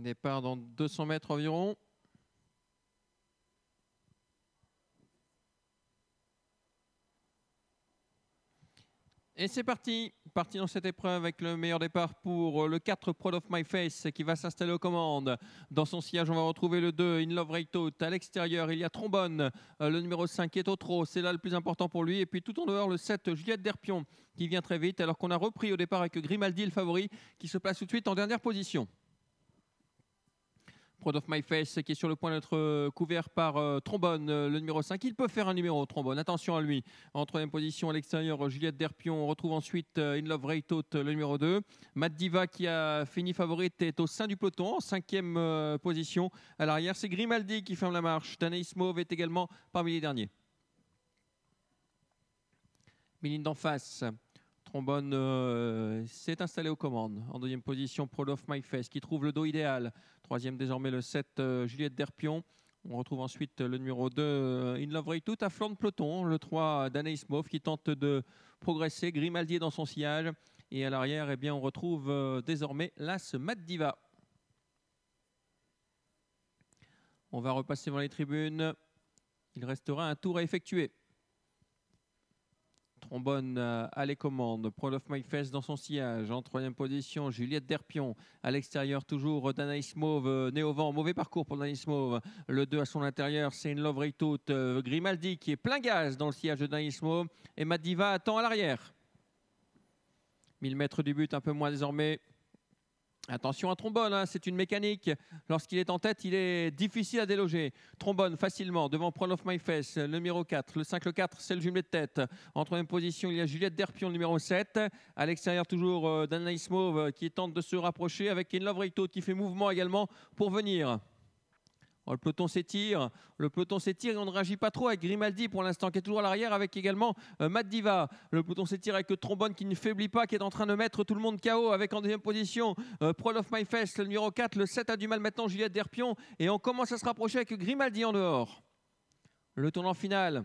Départ dans 200 mètres environ. Et c'est parti, parti dans cette épreuve avec le meilleur départ pour le 4 Prod of My Face qui va s'installer aux commandes. Dans son sillage, on va retrouver le 2 In Love Right Out. À l'extérieur, il y a Trombone, euh, le numéro 5 qui est au trot, c'est là le plus important pour lui. Et puis tout en dehors, le 7 Juliette Derpion qui vient très vite alors qu'on a repris au départ avec Grimaldi le favori qui se place tout de suite en dernière position. Prod of My Face qui est sur le point d'être euh, couvert par euh, Trombone, euh, le numéro 5. Il peut faire un numéro, Trombone, attention à lui. En troisième position à l'extérieur, Juliette Derpion. On retrouve ensuite In Love Tote, le numéro 2. Matt Diva qui a fini favorite est au sein du peloton, en cinquième position. À l'arrière, c'est Grimaldi qui ferme la marche. Danaïs Mauve est également parmi les derniers. Miline d'en face. Trombone euh, s'est installé aux commandes. En deuxième position, Prolof Myfest qui trouve le dos idéal. Troisième désormais le 7, euh, Juliette Derpion. On retrouve ensuite le numéro 2, euh, In Love Tout, à flanc de peloton. Le 3, Danaïs Mauve qui tente de progresser. Grimaldier dans son sillage. Et à l'arrière, eh on retrouve désormais l'As Mat Diva. On va repasser devant les tribunes. Il restera un tour à effectuer. En bonne, à euh, les commandes prolof My dans son sillage. En troisième position, Juliette Derpion. À l'extérieur, toujours Danaïs Mauve, euh, né au vent. Mauvais parcours pour Danaïs Mauve. Le 2 à son intérieur, c'est une Love toute euh, Grimaldi qui est plein gaz dans le sillage de Danaïs Mauve. Et Madiva attend à l'arrière. 1000 mètres du but, un peu moins désormais. Attention à trombone, hein, c'est une mécanique. Lorsqu'il est en tête, il est difficile à déloger. Trombone facilement devant Prolof of My Face, le numéro 4. Le 5, le 4, c'est le jumelé de tête. En troisième position, il y a Juliette Derpion, numéro 7. À l'extérieur, toujours euh, Danaïs Mauve euh, qui tente de se rapprocher avec Ken Love qui fait mouvement également pour venir. Oh, le peloton s'étire, le peloton s'étire et on ne réagit pas trop avec Grimaldi pour l'instant qui est toujours à l'arrière avec également euh, Matt Diva. Le peloton s'étire avec trombone qui ne faiblit pas, qui est en train de mettre tout le monde KO avec en deuxième position euh, of My Fest, le numéro 4, le 7 a du mal maintenant Juliette Derpion et on commence à se rapprocher avec Grimaldi en dehors. Le tournant final.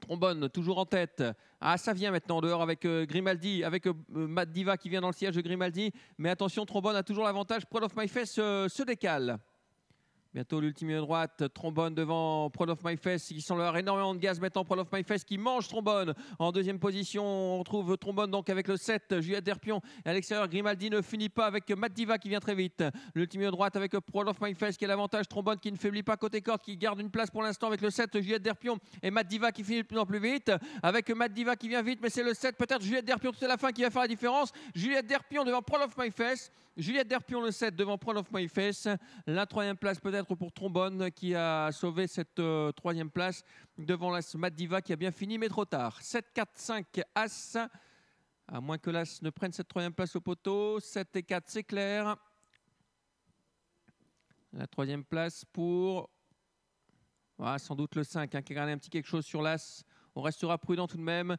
Trombone toujours en tête. Ah, ça vient maintenant en dehors avec euh, Grimaldi, avec euh, Matt Diva qui vient dans le siège de Grimaldi. Mais attention, Trombone a toujours l'avantage. Prod of My Face se décale. Bientôt l'ultime droite, trombone devant Prod of My face qui sont leur énormément de gaz maintenant Prod of My face qui mange trombone. En deuxième position, on retrouve trombone donc avec le 7, Juliette Derpion. Et à l'extérieur, Grimaldi ne finit pas avec Matt Diva qui vient très vite. L'ultime droite avec Prod of My face qui a l'avantage, trombone qui ne faiblit pas côté corde, qui garde une place pour l'instant avec le 7, Juliette Derpion et Matt Diva qui finit de plus en plus vite. Avec Matt Diva qui vient vite, mais c'est le 7, peut-être Juliette Derpion tout à la fin qui va faire la différence. Juliette Derpion devant Prod of My Juliette Derpion le 7 devant Prod of My face La troisième place peut-être pour Trombone qui a sauvé cette euh, troisième place devant l'As Madiva qui a bien fini mais trop tard. 7, 4, 5, As. À moins que l'As ne prenne cette troisième place au poteau. 7 et 4, c'est clair. La troisième place pour... Ah, sans doute le 5 hein, qui a gagné un petit quelque chose sur l'As. On restera prudent tout de même.